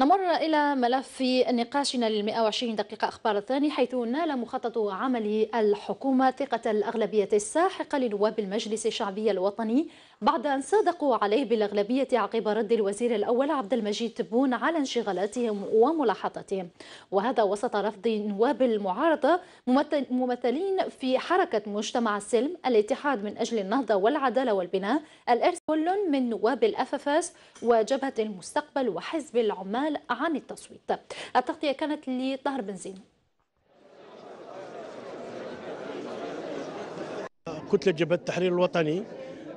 نمر إلى ملف نقاشنا لل 120 دقيقة أخبار الثاني حيث نال مخطط عمل الحكومة ثقة الأغلبية الساحقة لنواب المجلس الشعبي الوطني بعد أن صادقوا عليه بالأغلبية عقب رد الوزير الأول عبد المجيد تبون على انشغالاتهم وملاحظاتهم وهذا وسط رفض نواب المعارضة ممثلين في حركة مجتمع السلم الاتحاد من أجل النهضة والعدالة والبناء الإرث كل من نواب الأففاس وجبهة المستقبل وحزب العمال عن التصويت التغطية كانت لطهر بنزين كتلة جبهة التحرير الوطني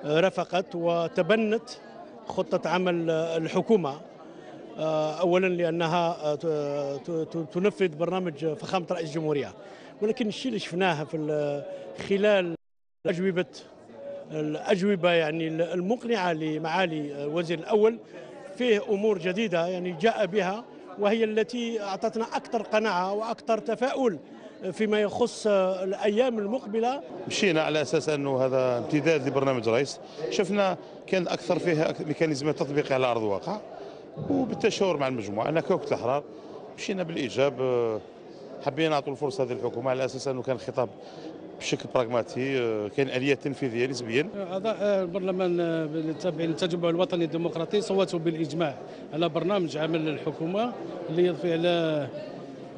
رافقت وتبنت خطة عمل الحكومة آه، أولا لأنها آه، تنفذ برنامج فخامة رئيس الجمهورية ولكن الشيء اللي شفناه في خلال أجوبة الأجوبة يعني المقنعة لمعالي الوزير الأول فيه أمور جديدة يعني جاء بها وهي التي أعطتنا أكثر قناعة وأكثر تفاؤل فيما يخص الايام المقبله مشينا على اساس انه هذا امتداد لبرنامج رئيس شفنا كان اكثر فيها ميكانيزمات تطبيقيه على ارض الواقع وبالتشاور مع المجموعه انا كوكت الاحرار مشينا بالايجاب آه، حبينا نعطوا الفرصه هذه الحكومه على اساس انه كان خطاب بشكل براغماتي آه، كان اليه تنفيذيه نسبيا اعضاء آه، البرلمان التابعين للتجمع الوطني الديمقراطي صوتوا بالاجماع على برنامج عمل الحكومه اللي يضفي على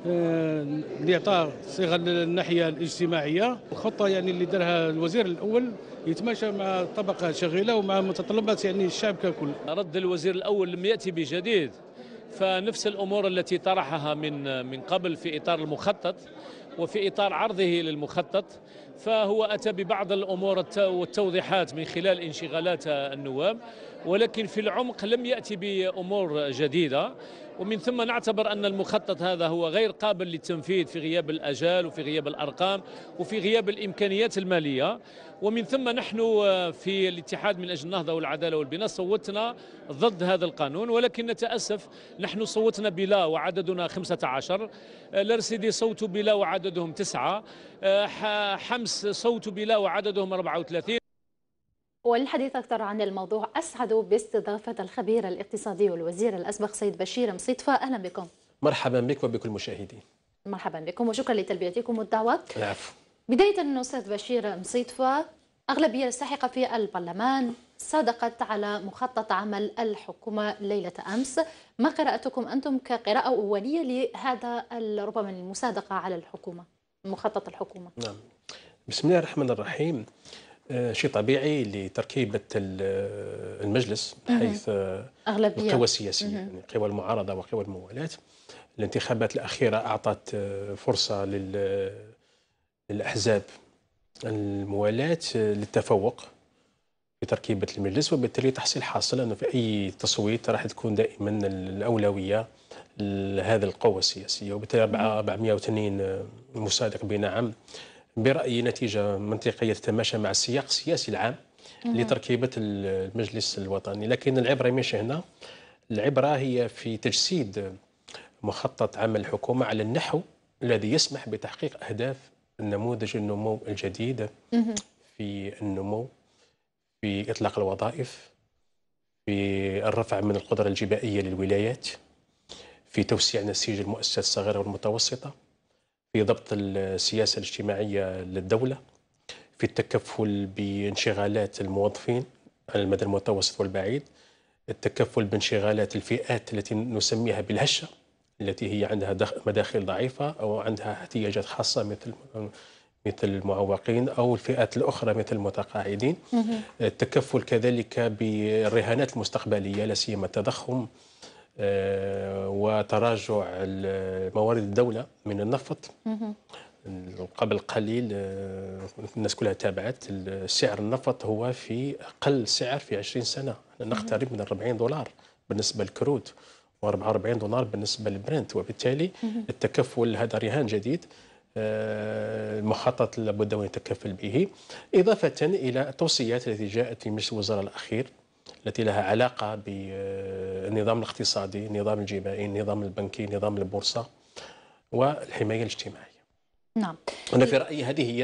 آه، لاعطاء صيغه للناحيه الاجتماعيه الخطه يعني اللي دارها الوزير الاول يتماشى مع طبقه شغيله ومع متطلبات يعني الشعب ككل رد الوزير الاول لم ياتي بجديد فنفس الامور التي طرحها من من قبل في اطار المخطط وفي اطار عرضه للمخطط فهو اتى ببعض الامور والتوضيحات من خلال انشغالات النواب ولكن في العمق لم ياتي بامور جديده ومن ثم نعتبر أن المخطط هذا هو غير قابل للتنفيذ في غياب الأجال وفي غياب الأرقام وفي غياب الإمكانيات المالية ومن ثم نحن آه، في الاتحاد من أجل النهضة والعدالة والبناء صوتنا ضد هذا القانون ولكن نتأسف نحن صوتنا بلا وعددنا 15 آه، لرسيدي صوتوا بلا وعددهم تسعة آه، حمس صوتوا بلا وعددهم 34 وللحديث أكثر عن الموضوع أسعد باستضافة الخبير الاقتصادي والوزير الأسبق سيد بشير مصيدفة أهلا بكم مرحبا بك وبكل المشاهدين مرحبا بكم وشكرا لتلبيتكم الدعوة العفو بداية أستاذ بشير مصيدفة أغلبية ساحقة في البرلمان صادقت على مخطط عمل الحكومة ليلة أمس ما قراءتكم أنتم كقراءة أولية لهذا ربما المصادقة على الحكومة مخطط الحكومة نعم بسم الله الرحمن الرحيم آه، شيء طبيعي لتركيبه آه، المجلس حيث آه، أغلبية. القوى السياسيه يعني قوى المعارضه وقوى الموالاه الانتخابات الاخيره اعطت فرصه للاحزاب الموالاه للتفوق في تركيبه المجلس وبالتالي تحصيل حاصل انه في اي تصويت راح تكون دائما الاولويه لهذه القوة السياسية وبالتالي 480 مصادق بنعم برأيي نتيجة منطقية تتماشى مع السياق السياسي العام لتركيبة المجلس الوطني لكن العبرة ماشي هنا العبرة هي في تجسيد مخطط عمل الحكومة على النحو الذي يسمح بتحقيق أهداف النموذج النمو الجديد في النمو في إطلاق الوظائف في الرفع من القدرة الجبائية للولايات في توسيع نسيج المؤسسات الصغيرة والمتوسطة في ضبط السياسة الاجتماعية للدولة في التكفل بانشغالات الموظفين على المدى المتوسط والبعيد التكفل بانشغالات الفئات التي نسميها بالهشة التي هي عندها مداخل ضعيفة أو عندها احتياجات خاصة مثل مثل المعوقين أو الفئات الأخرى مثل المتقاعدين التكفل كذلك بالرهانات المستقبلية لا سيما التضخم آه، وتراجع موارد الدولة من النفط قبل قليل آه، الناس كلها تابعت سعر النفط هو في أقل سعر في 20 سنة نقترب من 40 دولار بالنسبة للكروت و44 دولار بالنسبة للبرنت وبالتالي التكفل هذا رهان جديد آه، المخطط لابد أن يتكفل به إضافة إلى التوصيات التي جاءت في مجلس الوزراء الأخير التي لها علاقه بالنظام الاقتصادي، النظام الجمائي، النظام البنكي، نظام البورصه والحمايه الاجتماعيه. نعم. انا في رايي هذه هي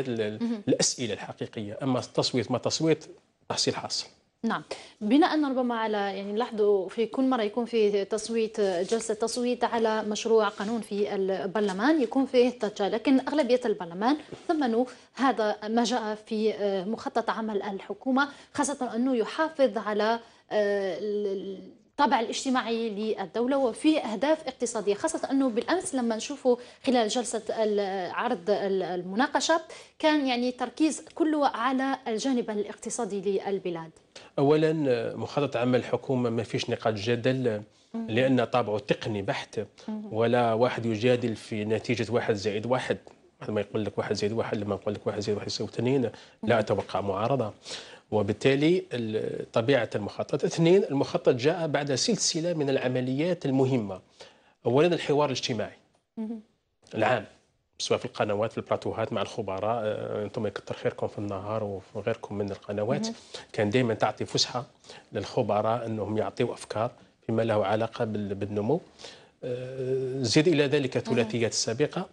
الاسئله الحقيقيه، اما التصويت ما تصويت تحصيل حاصل. نعم بناء ربما على يعني نلاحظوا في كل مره يكون فيه تصويت جلسه تصويت على مشروع قانون في البرلمان يكون فيه ضجه لكن اغلبيه البرلمان ثمنوا هذا ما جاء في آه، مخطط عمل الحكومه خاصه انه يحافظ على آه، الطابع الاجتماعي للدولة وفي أهداف اقتصادية خاصة أنه بالأمس لما نشوفوا خلال جلسة عرض المناقشة كان يعني تركيز كله على الجانب الاقتصادي للبلاد أولا مخطط عمل الحكومة ما فيش نقاط جدل لأن طابعه تقني بحت ولا واحد يجادل في نتيجة واحد زائد واحد ما يقول لك واحد زائد واحد لما نقول لك واحد زائد واحد يساوي اثنين لا أتوقع معارضة وبالتالي طبيعة المخطط اثنين المخطط جاء بعد سلسلة من العمليات المهمة أولا الحوار الاجتماعي العام سواء في القنوات في البلاتوهات مع الخبراء آه، انتم يكثر خيركم في النهار وفي غيركم من القنوات كان دائما تعطي فسحه للخبراء انهم يعطيوا افكار فيما له علاقه بالنمو آه، زيد الى ذلك الثلاثيات السابقه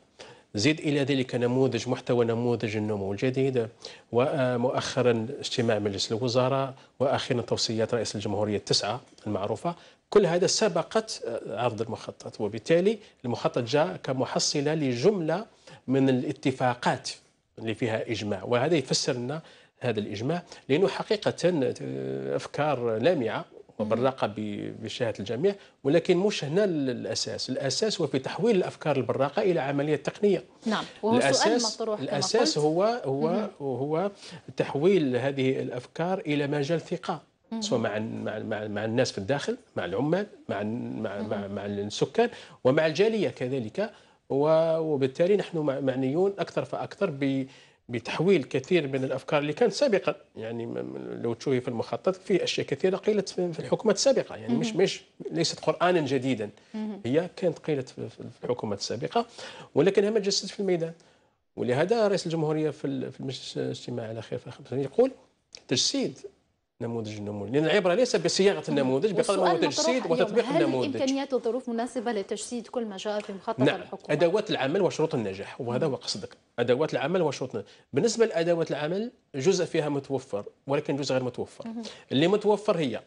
زيد إلى ذلك نموذج محتوى نموذج النمو الجديد ومؤخرا اجتماع مجلس الوزراء وأخيرا توصيات رئيس الجمهورية التسعة المعروفة كل هذا سبقت آه، عرض المخطط وبالتالي المخطط جاء كمحصلة لجملة من الاتفاقات اللي فيها إجماع وهذا يفسر لنا هذا الإجماع لأنه حقيقة آه، أفكار لامعة وبراقه بشهاده الجميع ولكن مش هنا الاساس، الاساس هو في تحويل الافكار البراقه الى عمليه تقنيه. نعم وهو الأساس سؤال مطروح الاساس قلت. هو هو مم. هو تحويل هذه الافكار الى مجال ثقه سواء مع مع مع, الناس في الداخل، مع العمال، مع مع مع, مع السكان ومع الجاليه كذلك وبالتالي نحن معنيون اكثر فاكثر بتحويل كثير من الافكار اللي كانت سابقا يعني لو تشوفي في المخطط في اشياء كثيره قيلت في الحكومات السابقه يعني مش مش ليست قرانا جديدا هي كانت قيلت في الحكومات السابقه ولكنها ما جسدت في الميدان ولهذا رئيس الجمهوريه في المجلس الاجتماعي على خير في يقول تجسيد نموذج النمو لان العبره ليس بصياغه نعم. النموذج بقدر ما هو تجسيد وتطبيق هل النموذج هل الامكانيات والظروف مناسبه لتجسيد كل ما جاء في مخطط نعم. الحكومه ادوات العمل وشروط النجاح وهذا هو قصدك ادوات العمل وشروط النجاح. بالنسبه لادوات العمل جزء فيها متوفر ولكن جزء غير متوفر اللي متوفر هي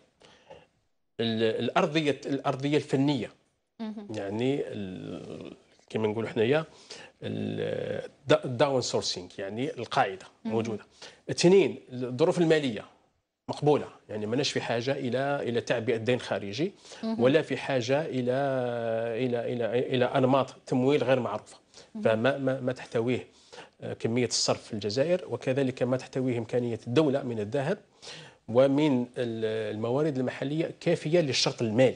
الارضيه الارضيه الفنيه يعني كما نقولوا حنايا الداون سورسينج يعني القاعده موجوده اثنين الظروف الماليه مقبوله يعني ماناش في حاجه الى الى تعبئه دين خارجي ولا في حاجه الى الى الى الى, إلى انماط تمويل غير معروفه فما ما, ما تحتويه آه، كميه الصرف في الجزائر وكذلك ما تحتويه امكانيه الدوله من الذهب ومن الموارد المحليه كافيه للشرط المالي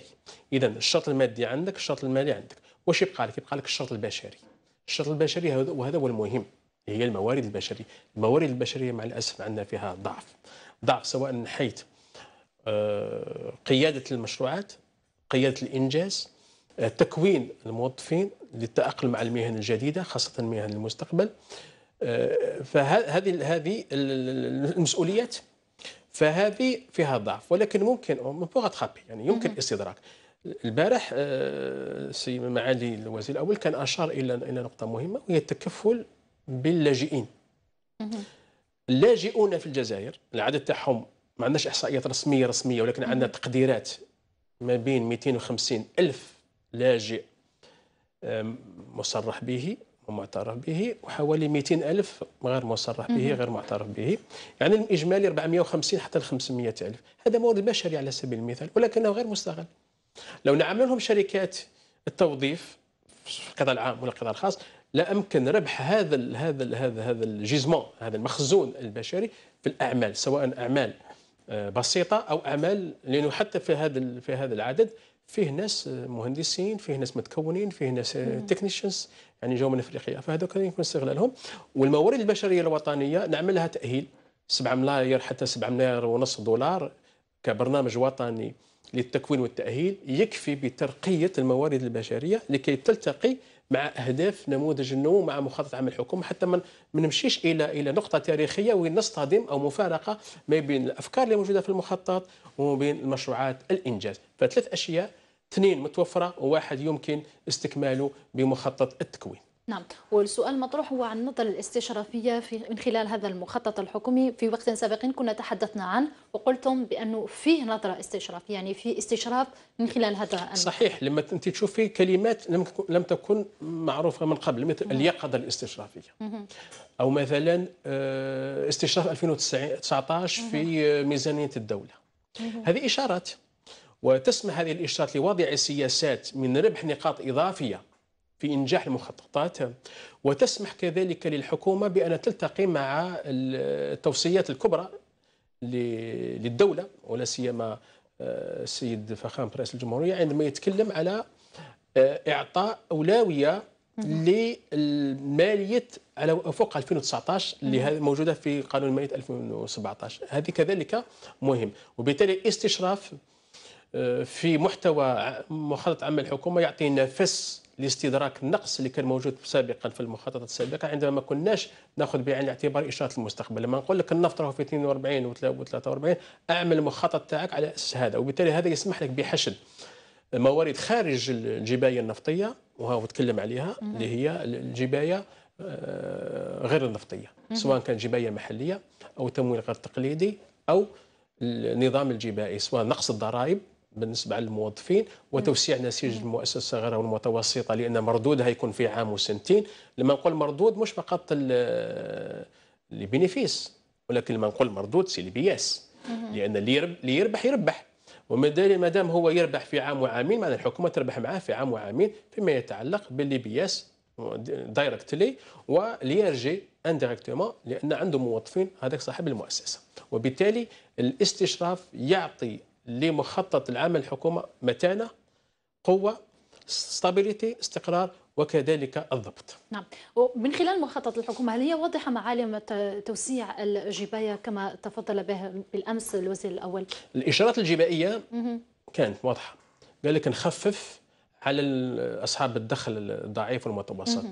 اذا الشرط المادي عندك الشرط المالي عندك واش يبقى لك يبقى لك الشرط البشري الشرط البشري وهذا هو المهم هي الموارد البشريه الموارد البشريه مع الاسف عندنا فيها ضعف ضع سواء من حيث آه، قيادة المشروعات قيادة الإنجاز آه، تكوين الموظفين للتأقلم مع المهن الجديدة خاصة مهن المستقبل آه، فهذه هذه المسؤوليات فهذه فيها ضعف ولكن ممكن يعني يمكن الاستدراك البارح سي معالي الوزير الاول كان اشار الى الى نقطه مهمه وهي التكفل باللاجئين اللاجئون في الجزائر العدد تاعهم ما عندناش احصائيات رسميه رسميه ولكن عندنا تقديرات ما بين 250 الف لاجئ مصرح به ومعترف به وحوالي 200 ألف غير مصرح به غير معترف به يعني الإجمالي 450 حتى 500 ألف هذا مورد بشري على سبيل المثال ولكنه غير مستغل لو نعمل لهم شركات التوظيف في القطاع العام ولا القطاع الخاص لا امكن ربح هذا الـ هذا الـ هذا هذا الجزمون هذا المخزون البشري في الاعمال سواء اعمال آه، بسيطه او اعمال لانه حتى في هذا في هذا العدد فيه ناس مهندسين فيه ناس متكونين فيه ناس تكنيشنز آه، يعني جو من افريقيا فهذوك يمكن استغلالهم والموارد البشريه الوطنيه نعملها تاهيل 7 ملايير حتى 7 ملايير ونص دولار كبرنامج وطني للتكوين والتاهيل يكفي بترقيه الموارد البشريه لكي تلتقي مع اهداف نموذج النمو مع مخطط عمل الحكومه حتى ما نمشيش الى الى نقطه تاريخيه وين نصطدم او مفارقه ما بين الافكار اللي موجوده في المخطط وما بين المشروعات الانجاز فثلاث اشياء اثنين متوفره وواحد يمكن استكماله بمخطط التكوين نعم والسؤال المطروح هو عن النظرة الاستشرافية في من خلال هذا المخطط الحكومي في وقت سابق كنا تحدثنا عنه وقلتم بأنه فيه نظرة استشرافية يعني في استشراف من خلال هذا المخطط. صحيح لما أنت تشوفي كلمات لم تكن معروفة من قبل مثل نعم. اليقظة الاستشرافية مم. أو مثلا آه، استشراف 2019 في ميزانية الدولة مم. هذه إشارات وتسمح هذه الإشارات لوضع سياسات من ربح نقاط إضافية في إنجاح المخططات وتسمح كذلك للحكومة بأن تلتقي مع التوصيات الكبرى للدولة ولا سيما آه، السيد فخام رئيس الجمهورية عندما يتكلم على آه، إعطاء أولوية لمالية على فوق 2019 اللي موجودة في قانون مالية 2017 هذه كذلك مهم وبالتالي استشراف آه، في محتوى مخطط عمل الحكومة يعطي نفس لاستدراك النقص اللي كان موجود سابقا في المخططات السابقه عندما ما كناش ناخذ بعين الاعتبار اشاره المستقبل لما نقول لك النفط راه في 42 و 43 اعمل المخطط تاعك على اساس هذا وبالتالي هذا يسمح لك بحشد موارد خارج الجبايه النفطيه وهو تكلم عليها اللي هي الجبايه آه، غير النفطيه سواء كان جبايه محليه او تمويل غير تقليدي او النظام الجبائي سواء نقص الضرائب بالنسبه للموظفين وتوسيع نسيج المؤسسه الصغيره والمتوسطه لان مردودها يكون في عام وسنتين لما نقول مردود مش فقط لي بينيفيس ولكن لما نقول مردود سي لي بياس لان اللي يربح يربح وما دام هو يربح في عام وعامين معنى الحكومه تربح معاه في عام وعامين فيما يتعلق باللي بياس دايركتلي وليرجي انديريكتومون لان عنده موظفين هذاك صاحب المؤسسه وبالتالي الاستشراف يعطي لمخطط العام الحكومة متانة قوة ستابيليتي استقرار وكذلك الضبط نعم ومن خلال مخطط الحكومة هل هي واضحة معالم توسيع الجباية كما تفضل به بالأمس الوزير الأول الإشارات الجبائية كانت واضحة قال لك نخفف على أصحاب الدخل الضعيف والمتوسط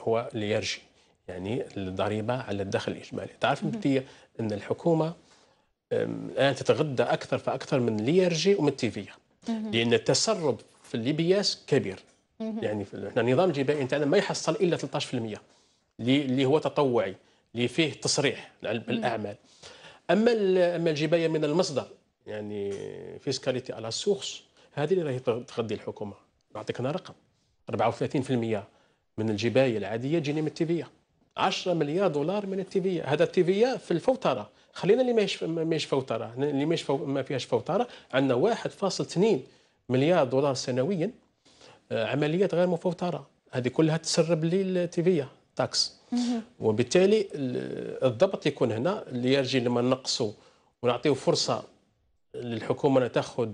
هو اللي يرجي يعني الضريبة على الدخل الإجمالي تعرف أنت أن الحكومة الان تتغذى اكثر فاكثر من ليرجي ومن التيفيه لان التسرب في الليبياس كبير يعني احنا النظام الجبائي تاعنا ما يحصل الا 13% اللي هو تطوعي اللي فيه تصريح بالاعمال اما اما الجبايه من المصدر يعني فيسكاليتي على السورس هذه اللي راهي تغذي الحكومه نعطيك انا رقم 34% من الجبايه العاديه تجيني من التيفيا 10 مليار دولار من التيفيا هذا التيفيا في الفوتره خلينا اللي ماهيش ماهيش فوتره اللي ماهيش فو... ما فيهاش فوتره عندنا 1.2 مليار دولار سنويا آه، عمليات غير مفوتره هذه كلها تسرب لي التيفيا تاكس وبالتالي الضبط يكون هنا اللي يرجي لما نقصوا ونعطيه فرصه للحكومه تاخذ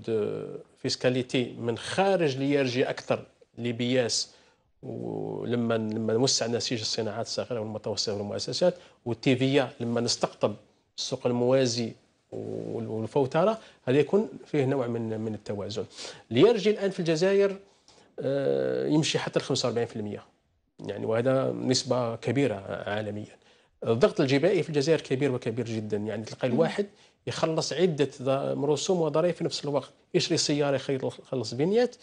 فيسكاليتي آه، من خارج اللي يرجي اكثر لبياس ولما لما نوسع نسيج الصناعات الصغيره والمتوسطه والمؤسسات والتيفيا لما نستقطب السوق الموازي والفوتره هذا يكون فيه نوع من من التوازن ليرجي الان في الجزائر آه، يمشي حتى ل 45% يعني وهذا نسبه كبيره عالميا الضغط الجبائي في الجزائر كبير وكبير جدا يعني تلقى الواحد يخلص عده رسوم وضرائب في نفس الوقت يشري سياره يخلص بنيات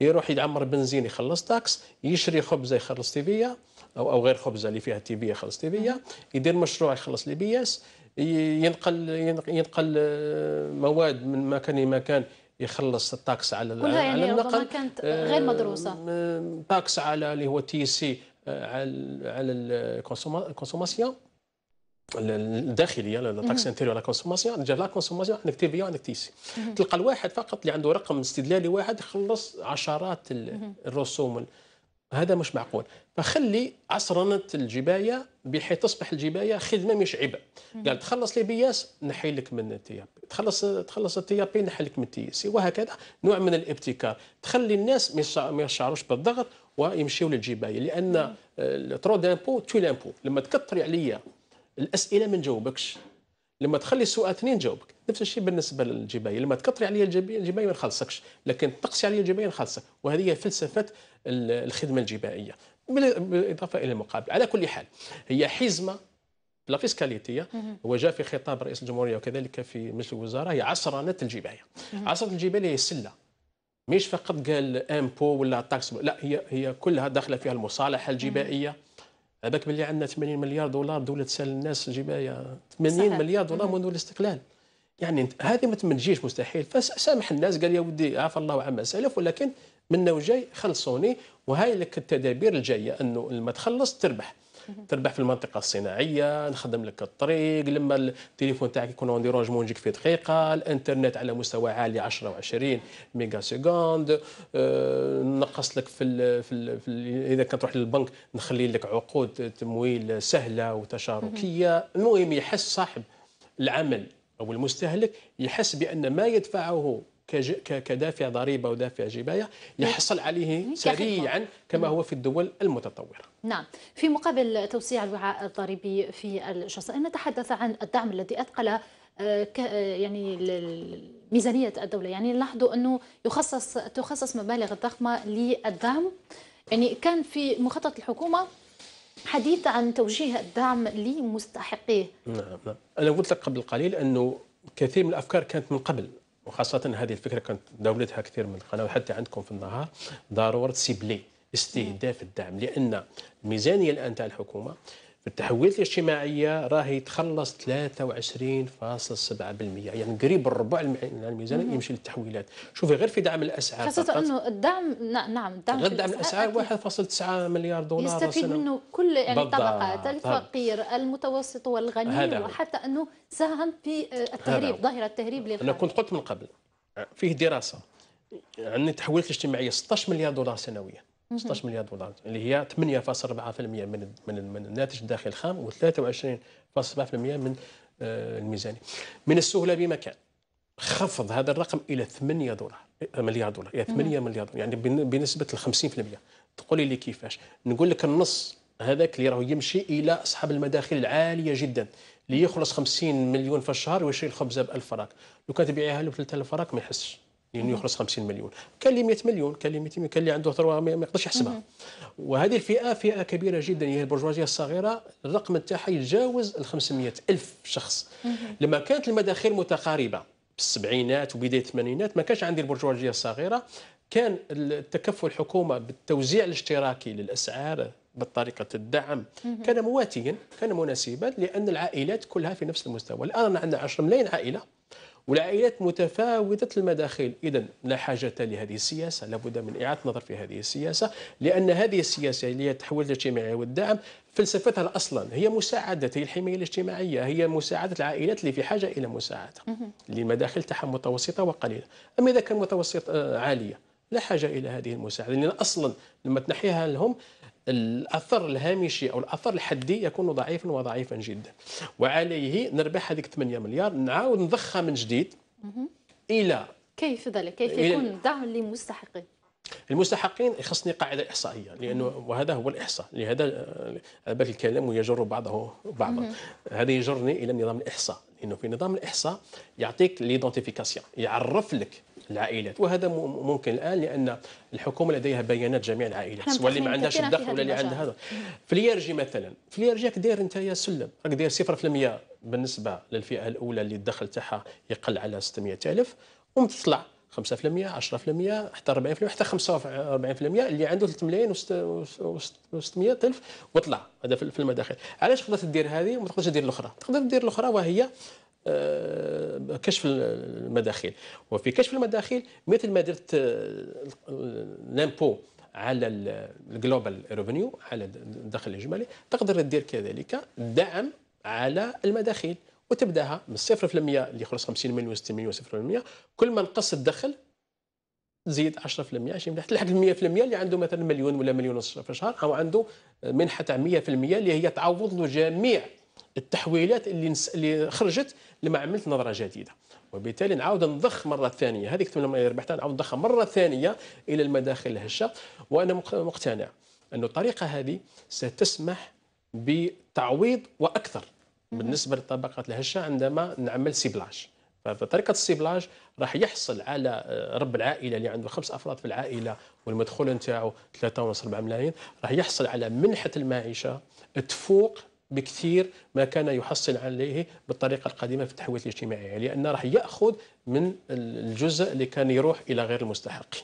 يروح يعمر بنزين يخلص تاكس يشري خبزه يخلص تيفيا او او غير خبزه اللي فيها تيفيا يخلص تيفيا يدير مشروع يخلص لي بي اس ينقل ينقل آه، مواد من مكان لمكان يخلص الطاكس على كلها يعني على النقل ربما كانت آه، غير مدروسه آه، طاكس على اللي هو تي سي على على الكونسوماسيون الداخليه لا تاكس لا كونسوماسيون جا لا كونسوماسيون عندك تي في عندك تي سي تلقى الواحد فقط اللي عنده رقم استدلالي واحد يخلص عشرات الرسوم هذا مش معقول فخلي عصرنة الجباية بحيث تصبح الجباية خدمة مش عبء قال تخلص لي بياس نحي لك من التياب تخلص تخلص التيابين نحي لك من التيسي وهكذا نوع من الابتكار تخلي الناس ما يشعروش بالضغط ويمشيوا للجباية لأن ترو دامبو تو لامبو لما تكثري عليا الأسئلة ما نجاوبكش لما تخلي السؤال اثنين نجاوبك نفس الشيء بالنسبه للجبايه لما تكثري عليا الجبايه الجبايه ما نخلصكش لكن تقصي عليا الجبايه نخلصك وهذه هي فلسفه الخدمه الجبائيه بالاضافه الى المقابل على كل حال هي حزمه لا فيسكاليتيه هو جاء في خطاب رئيس الجمهوريه وكذلك في مجلس الوزراء هي عصرنه الجبايه عصرنه الجبايه هي سله مش فقط قال امبو ولا تاكس لا هي هي كلها داخله فيها المصالحه الجبائيه هذاك باللي عندنا 80 مليار دولار دوله تسال الناس الجبايه 80 صحيح. مليار دولار منذ الاستقلال يعني هذه ما تمنجيش مستحيل فسامح الناس قال يا ودي عفى الله عما سلف ولكن منا وجاي خلصوني وهاي لك التدابير الجايه انه لما تخلص تربح تربح في المنطقة الصناعية نخدم لك الطريق لما التليفون تاعك يكون اون ديرونجمون يجيك في دقيقة الانترنت على مستوى عالي 10 و20 ميجا سكوند آه، نقص لك في, الـ في, الـ في الـ اذا كنت تروح للبنك نخلي لك عقود تمويل سهلة وتشاركية المهم يحس صاحب العمل أو المستهلك يحس بأن ما يدفعه كدافع ضريبة ودافع جباية يحصل عليه سريعا كما هو في الدول المتطورة نعم في مقابل توسيع الوعاء الضريبي في الجزائر نتحدث عن الدعم الذي أثقل آه، آه، يعني ميزانية الدولة يعني نلاحظ أنه يخصص تخصص مبالغ ضخمة للدعم يعني كان في مخطط الحكومة حديث عن توجيه الدعم لمستحقيه نعم نعم انا قلت لك قبل قليل انه كثير من الافكار كانت من قبل وخاصة هذه الفكرة كانت دولتها كثير من القنوات حتى عندكم في النهار ضرورة سيبلي استهداف الدعم لأن الميزانية الآن تاع الحكومة التحويلات الاجتماعيه راهي تخلص 23.7% يعني قريب الربع من الميزان يمشي للتحويلات شوفي غير في دعم الاسعار خاصه انه الدعم نعم الدعم غير دعم الاسعار 1.9 مليار دولار يستفيد منه كل يعني الطبقات الفقير المتوسط والغني وحتى انه ساهم في آه، التهريب ظاهره التهريب للغاية انا كنت قلت من قبل فيه دراسه عندنا التحويلات الاجتماعيه 16 مليار دولار سنويا 16 مليار دولار اللي هي 8.4% من من من الناتج الداخلي الخام و23.7% من آه، الميزانيه. من السهوله بمكان خفض هذا الرقم الى 8 دولار آه، مليار دولار الى 8 مليار دولار يعني بنسبه 50% تقولي لي كيفاش؟ نقول لك النص هذاك اللي راهو يمشي الى اصحاب المداخل العاليه جدا اللي يخلص 50 مليون في الشهر ويشري الخبزه ب 1000 فرانك لو كان تبيعيها له ب 3000 فرانك ما يحسش لانه يخلص 50 مليون كان اللي 100 مليون كان اللي 200 مليون كان اللي عنده ثروه ما يقدرش يحسبها وهذه الفئه فئه كبيره جدا يعني هي البرجوازيه الصغيره الرقم تاعها يتجاوز ال 500 الف شخص لما كانت المداخيل متقاربه في السبعينات وبدايه الثمانينات ما كانش عندي البرجوازيه الصغيره كان التكفل الحكومه بالتوزيع الاشتراكي للاسعار بطريقة الدعم كان مواتيا كان مناسبا لأن العائلات كلها في نفس المستوى الآن عندنا 10 ملايين عائلة والعائلات متفاوتة المداخل إذا لا حاجة لهذه السياسة لابد من إعادة النظر في هذه السياسة لأن هذه السياسة اللي هي التحول الاجتماعي والدعم فلسفتها اصلا هي مساعده هي الحمايه الاجتماعيه هي مساعده العائلات اللي في حاجه الى مساعده للمداخل تاعها متوسطه وقليله اما اذا كان متوسط آه، عاليه لا حاجه الى هذه المساعده لان اصلا لما تنحيها لهم الاثر الهامشي او الاثر الحدي يكون ضعيفا وضعيفا جدا وعليه نربح هذيك 8 مليار نعاود نضخها من جديد الى كيف ذلك كيف يكون الدعم للمستحقين المستحقين خصني قاعده احصائيه لانه وهذا هو الاحصاء لهذا آه، على بالك الكلام يجر بعضه بعضا هذا يجرني الى نظام الاحصاء لانه في نظام الاحصاء يعطيك ليدونتيفيكاسيون يعرف لك العائلات وهذا ممكن الان لان الحكومه لديها بيانات جميع العائلات سواء اللي ما عندهاش الدخل ولا اللي عندها هذا في اليرجي مثلا في اليرجي راك داير انت يا سلم راك داير 0% بالنسبه للفئه الاولى اللي الدخل تاعها يقل على 600000 ومتطلع 5% 10% حتى 40% حتى 45% اللي عنده 3 ملايين و600 الف وطلع هذا في المداخل علاش تقدر دير هذه وما تقدرش دير الاخرى تقدر دير الاخرى وهي آه، كشف المداخيل وفي كشف المداخيل مثل ما درت آه، نامبو على الجلوبال ريفينيو على الدخل الاجمالي تقدر تدير كذلك دعم على المداخيل وتبداها من 0% اللي يخلص 50 مليون 60 مليون 0% كل ما نقص الدخل تزيد 10% شي مليون تلحق ال 100% اللي عنده مثلا مليون ولا مليون ونص في الشهر او عنده منحه تاع 100% اللي هي تعوض له جميع التحويلات اللي نس... اللي خرجت لما عملت نظره جديده وبالتالي نعاود نضخ مره ثانيه هذيك 8 ملايين ربحتها نعاود نضخها مره ثانيه الى المداخل الهشه وانا مقتنع أن الطريقه هذه ستسمح بتعويض واكثر بالنسبه للطبقات الهشه عندما نعمل سيبلاج فطريقه السيبلاج راح يحصل على آه، رب العائله اللي عنده خمس افراد في العائله والمدخول نتاعو ونص ملايين راح يحصل على منحه المعيشه تفوق بكثير ما كان يحصل عليه بالطريقه القديمه في التحويلات الاجتماعيه لان يعني راح ياخذ من الجزء اللي كان يروح الى غير المستحق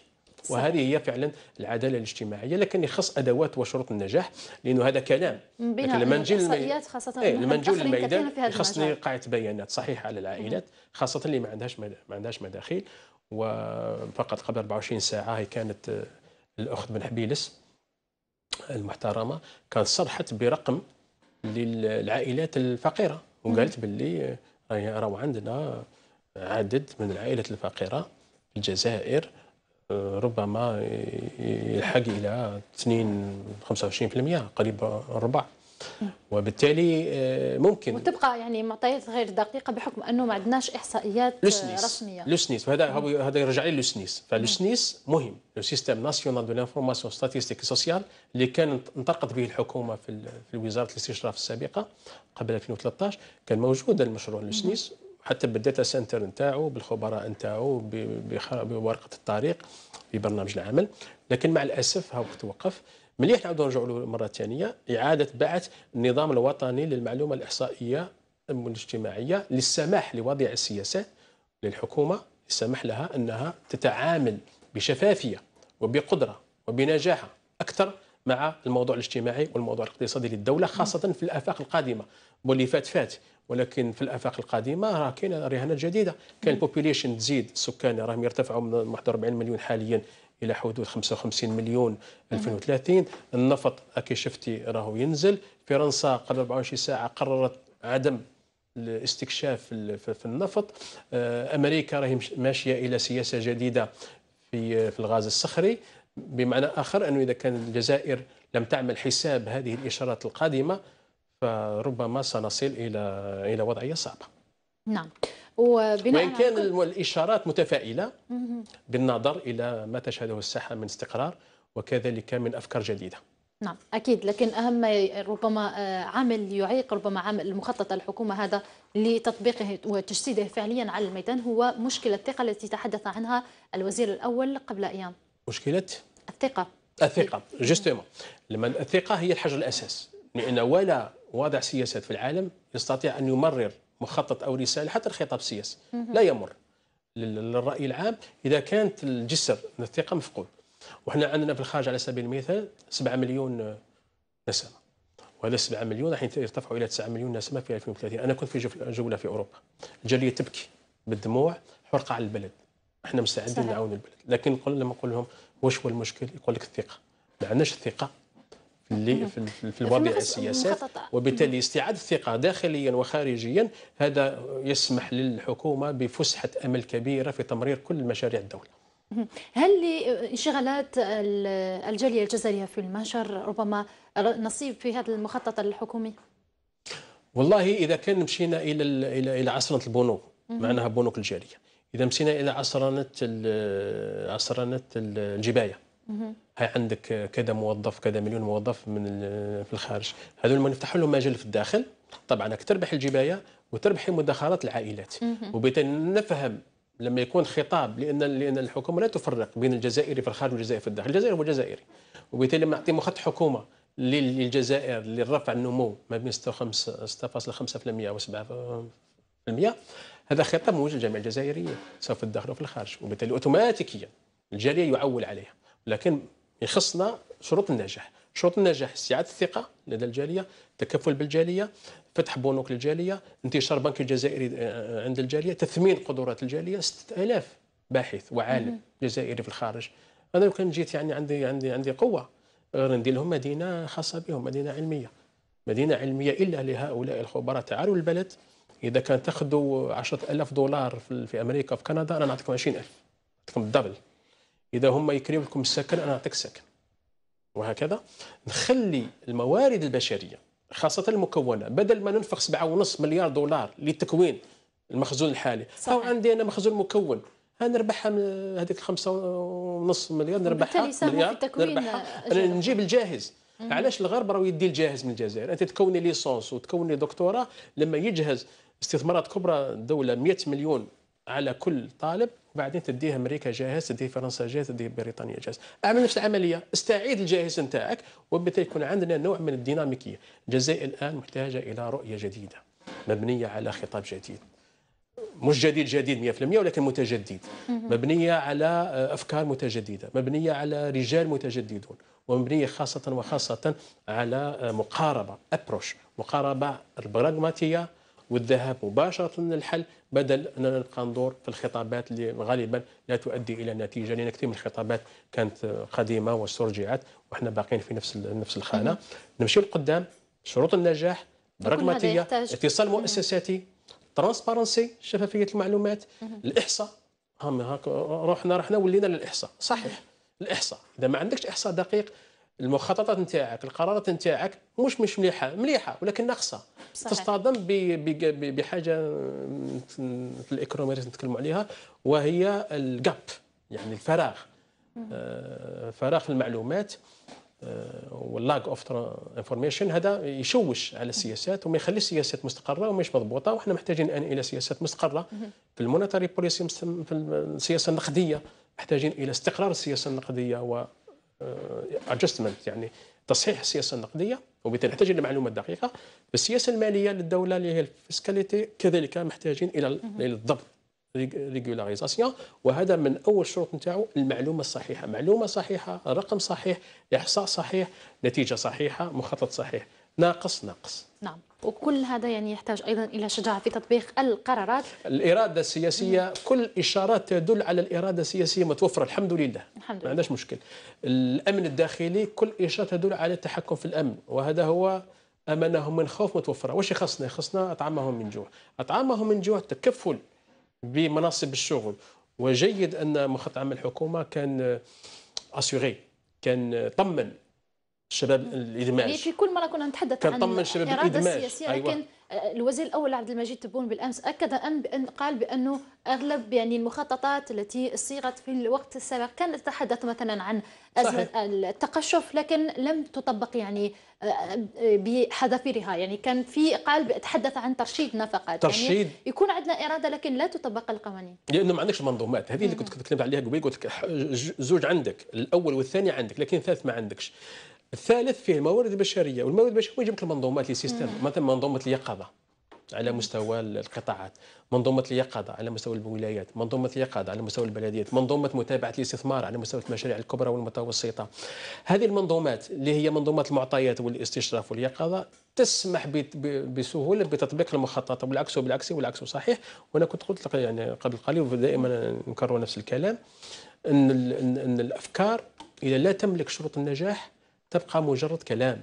وهذه هي فعلا العداله الاجتماعيه لكن يخص ادوات وشروط النجاح لانه هذا كلام لكن لما نجي خاصه ايه لما نجي للميدان خصني قاعده بيانات صحيحه على العائلات خاصه اللي ما عندهاش ما عندهاش مداخيل وفقط قبل 24 ساعه هي كانت آه، الاخت بن حبيلس المحترمه كان صرحت برقم للعائلات الفقيره وقالت باللي آه، يعني راهو عندنا عدد من العائلات الفقيره في الجزائر آه، ربما يلحق الى 2 25% قريب الربع وبالتالي آه، ممكن وتبقى يعني معطيات غير دقيقه بحكم انه ما عندناش احصائيات آه، لسنيس. رسميه لوسنيس وهذا هذا يرجع لي لوسنيس فلوسنيس مهم لو سيستيم ناسيونال دو لانفورماسيون ستاتيستيك سوسيال اللي كان انطلقت به الحكومه في في وزاره الاستشراف السابقه قبل 2013 كان موجود المشروع لوسنيس حتى بالداتا سنتر نتاعو بالخبراء نتاعو بورقه الطريق في برنامج العمل لكن مع الاسف ها توقف وقف مليح نعاودو نرجعو له مره ثانيه اعاده بعث النظام الوطني للمعلومه الاحصائيه الاجتماعيه للسماح لوضع السياسات للحكومه السمح لها انها تتعامل بشفافيه وبقدره وبنجاحه اكثر مع الموضوع الاجتماعي والموضوع الاقتصادي للدوله خاصه في الافاق القادمه واللي فات فات ولكن في الافاق القادمه راه كاين رهانات جديده كان البوبوليشن تزيد السكان راهم يرتفعوا من 41 مليون حاليا الى حدود 55 مليون 2030 النفط اكي شفتي راهو ينزل فرنسا قبل 24 ساعه قررت عدم الاستكشاف في النفط آه، امريكا راهي ماشيه الى سياسه جديده في في الغاز الصخري بمعنى اخر انه اذا كان الجزائر لم تعمل حساب هذه الاشارات القادمه فربما سنصل الى الى وضعيه صعبه. نعم. وبناء وإن كان الإشارات متفائلة بالنظر إلى ما تشهده الساحة من استقرار وكذلك من أفكار جديدة نعم أكيد لكن أهم ربما آه، عامل يعيق ربما عامل المخطط الحكومة هذا لتطبيقه وتجسيده فعليا على الميدان هو مشكلة الثقة التي تحدث عنها الوزير الأول قبل أيام مشكلة الثقة الثقة جوستومون لما الثقة هي الحجر الأساس لأن ولا واضع سياسات في العالم يستطيع أن يمرر مخطط أو رسالة حتى الخطاب السياسي لا يمر للرأي العام إذا كانت الجسر من الثقة مفقود وحنا عندنا في الخارج على سبيل المثال 7 مليون نسمة وهذا 7 مليون راح يرتفعوا إلى 9 مليون نسمة في 2030 أنا كنت في جولة في أوروبا الجالية تبكي بالدموع حرقة على البلد احنا مستعدين نعاون البلد لكن لما نقول لهم واش هو المشكل يقول لك الثقة ما عندناش الثقة في في الوضع السياسي وبالتالي استعاده الثقه داخليا وخارجيا هذا يسمح للحكومه بفسحه امل كبيره في تمرير كل مشاريع الدوله. هل لانشغالات الجاليه الجزائريه في المهجر ربما نصيب في هذا المخطط الحكومي؟ والله اذا كان مشينا الى الى الى عصرنه البنوك معناها بنوك الجاليه اذا مشينا الى عصرنه عصرنه الجبايه هاي عندك كذا موظف كذا مليون موظف من في الخارج هذول ما نفتحوا لهم مجال في الداخل طبعا راك تربح الجبايه وتربح مداخلات العائلات وبالتالي نفهم لما يكون خطاب لان لان الحكومه لا تفرق بين الجزائري في الخارج والجزائري في الداخل، الجزائري هو جزائري. وبالتالي لما نعطي مخطط حكومه للجزائر للرفع النمو ما بين 6.5% و7% هذا خطاب موجه للجامعه الجزائريه سواء في الداخل وفي الخارج، وبالتالي اوتوماتيكيا الجاليه يعول عليها، لكن يخصنا شروط النجاح شروط النجاح استعاده الثقه لدى الجاليه تكفل بالجاليه فتح بنوك للجاليه انتشار بنك الجزائري آه، آه، عند الجاليه تثمين قدرات الجاليه 6000 باحث وعالم جزائري في الخارج انا لو كان جيت يعني عندي عندي عندي قوه غير ندير لهم مدينه خاصه بهم مدينه علميه مدينه علميه الا لهؤلاء الخبراء تعالوا البلد اذا كان تاخذوا 10000 دولار في امريكا في كندا انا نعطيكم 20000 نعطيكم الدبل اذا هم يكريوا لكم السكن انا اعطيك السكن وهكذا نخلي الموارد البشريه خاصه المكونه بدل ما ننفق 7.5 مليار دولار لتكوين المخزون الحالي صحيح. او عندي انا مخزون مكون هنربحها هذيك 5.5 مليار نربحها مليار نربحها انا نجيب الجاهز علاش الغرب راه يدي الجاهز من الجزائر انت تكوني ليسونس وتكوني دكتوراه لما يجهز استثمارات كبرى الدوله 100 مليون على كل طالب بعدين تديه امريكا جاهز تديه فرنسا جاهز تديه بريطانيا جاهز اعمل نفس العمليه استعيد الجاهز نتاعك وبالتالي يكون عندنا نوع من الديناميكيه الجزائر الان محتاجه الى رؤيه جديده مبنيه على خطاب جديد مش جديد جديد 100% ولكن متجدد مبنية على أفكار متجددة مبنية على رجال متجددون ومبنية خاصة وخاصة على مقاربة أبروش مقاربة البراغماتية والذهاب مباشرة للحل بدل أننا نبقى ندور في الخطابات اللي غالبا لا تؤدي إلى نتيجة لأن كثير من الخطابات كانت قديمة واسترجعت وإحنا باقيين في نفس نفس الخانة نمشي لقدام شروط النجاح برغماتيه اتصال مؤسساتي ترانسبارنسي شفافية المعلومات الإحصاء هم هاك رحنا رحنا ولينا للإحصاء صحيح الإحصاء إذا ما عندكش إحصاء دقيق المخططات نتاعك القرارات نتاعك مش مش مليحه مليحه ولكن ناقصه تصطدم بحاجه في الايكونوميريز نتكلموا عليها وهي الجاب يعني الفراغ آه، فراغ في المعلومات واللاك اوف انفورميشن هذا يشوش على السياسات وما يخليش السياسات مستقره ومش مضبوطه وحنا محتاجين الان الى سياسات مستقره في المونيتاري بوليسي في السياسه النقديه محتاجين الى استقرار السياسه النقديه و ادجستمنت آه، يعني تصحيح السياسه النقديه وبالتالي نحتاج الى معلومات دقيقه بالسياسه الماليه للدوله اللي هي الفيسكاليتي كذلك محتاجين الى الضبط ريغولاريزاسيون وهذا من اول شروط نتاعو المعلومه الصحيحه معلومه صحيحه رقم صحيح احصاء صحيح نتيجه صحيحه مخطط صحيح ناقص ناقص نعم وكل هذا يعني يحتاج ايضا الى شجاعه في تطبيق القرارات الاراده السياسيه كل اشارات تدل على الاراده السياسيه متوفره الحمد لله الحمد لله ما عندناش مشكل الامن الداخلي كل اشاره تدل على التحكم في الامن وهذا هو امنهم من خوف متوفره واش يخصنا يخصنا اطعامهم من جوع اطعامهم من جوع تكفل بمناصب الشغل وجيد ان مخطط عمل الحكومه كان اسيغي كان طمن الشباب يعني الادماج في كل مره كنا نتحدث عن الشباب الاراده السياسيه أيوة. لكن الوزير الاول عبد المجيد تبون بالامس اكد ان بان قال بانه اغلب يعني المخططات التي صيغت في الوقت السابق كانت تتحدث مثلا عن ازمه صحيح. التقشف لكن لم تطبق يعني آه، آه، بحذافيرها يعني كان في قال تحدث عن ترشيد نفقات يعني ترشيد يعني يكون عندنا اراده لكن لا تطبق القوانين لانه ما عندكش المنظومات هذه اللي كنت تكلمت عليها قبل قلت لك زوج عندك الاول والثاني عندك لكن الثالث ما عندكش الثالث فيه الموارد البشريه والموارد البشريه جبت المنظومات لي سيستم مثلا منظومه اليقظه على مستوى القطاعات منظومة اليقظة على مستوى الولايات منظومة اليقظة على مستوى البلديات منظومة متابعة الاستثمار على مستوى المشاريع الكبرى والمتوسطة هذه المنظومات اللي هي منظومه المعطيات والاستشراف واليقظة تسمح بسهولة بتطبيق المخطط والعكس بالعكس والعكس صحيح وأنا كنت قلت لك يعني قبل قليل ودائما نكرر نفس الكلام أن, أن الأفكار إذا لا تملك شروط النجاح تبقى مجرد كلام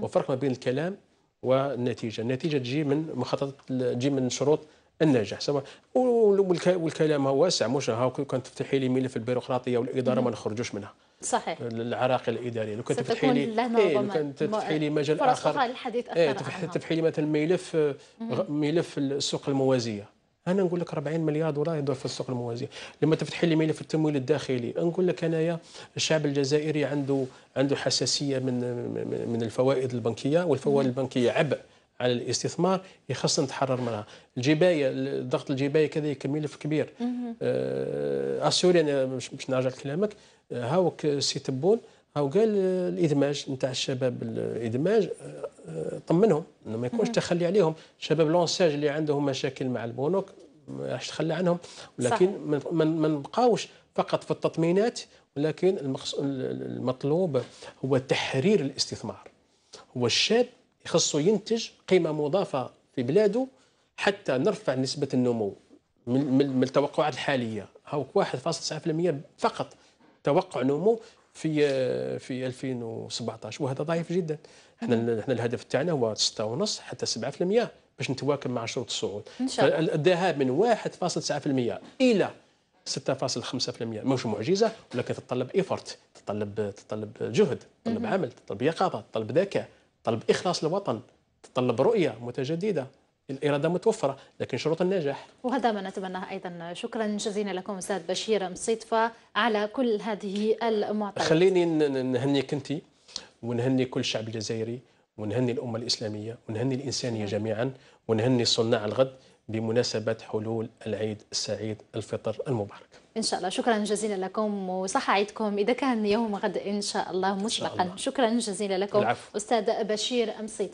وفرق ما بين الكلام والنتيجه النتيجه تجي من مخططات تجي من شروط النجاح سواء والكلام واسع مش هاو كان تفتحي لي ملف البيروقراطيه والاداره ما نخرجوش منها صحيح العراقيل الاداريه لو كان تفتحي لي إيه لو كان تفتحي لي مجال اخر للحديث اخر إيه تفتحي لي مثلا ملف ملف السوق الموازيه انا نقول لك 40 مليار دولار يدور في السوق الموازي لما تفتح لي ملف التمويل الداخلي نقول لك انايا الشعب الجزائري عنده عنده حساسيه من من الفوائد البنكيه والفوائد البنكيه عبء على الاستثمار يخص نتحرر منها الجبايه ضغط الجبايه كذلك ملف كبير آه اسوريا باش نرجع لكلامك هاوك سي تبون هاو قال الادماج نتاع الشباب الادماج آه، آه، طمنهم انه ما يكونش تخلي عليهم الشباب لونساج اللي عندهم مشاكل مع البنوك ما راحش تخلى عنهم ولكن ما نبقاوش فقط في التطمينات ولكن المطلوب هو تحرير الاستثمار هو الشاب يخصه ينتج قيمه مضافه في بلاده حتى نرفع نسبه النمو من, من التوقعات الحاليه هاو 1.9% فقط توقع نمو في آه، في 2017 وهذا ضعيف جدا احنا احنا الهدف تاعنا هو 6.5 حتى 7% باش نتواكب مع شروط الصعود الذهاب من 1.9% الى 6.5% مش معجزه ولكن تتطلب ايفورت تتطلب تتطلب جهد تتطلب عمل تتطلب يقظه تتطلب ذكاء تتطلب اخلاص للوطن تتطلب رؤيه متجدده الاراده متوفره لكن شروط النجاح وهذا ما نتمناه ايضا شكرا جزيلا لكم استاذ بشير مصيطفه على كل هذه المعطيات خليني نهنيك انت ونهني كل الشعب الجزائري ونهني الامه الاسلاميه ونهني الانسانيه جميعا ونهني صناع الغد بمناسبة حلول العيد السعيد الفطر المبارك إن شاء الله شكرا جزيلا لكم وصح عيدكم إذا كان يوم غد إن شاء الله مسبقا شكرا جزيلا لكم العفو. أستاذ بشير أمسيط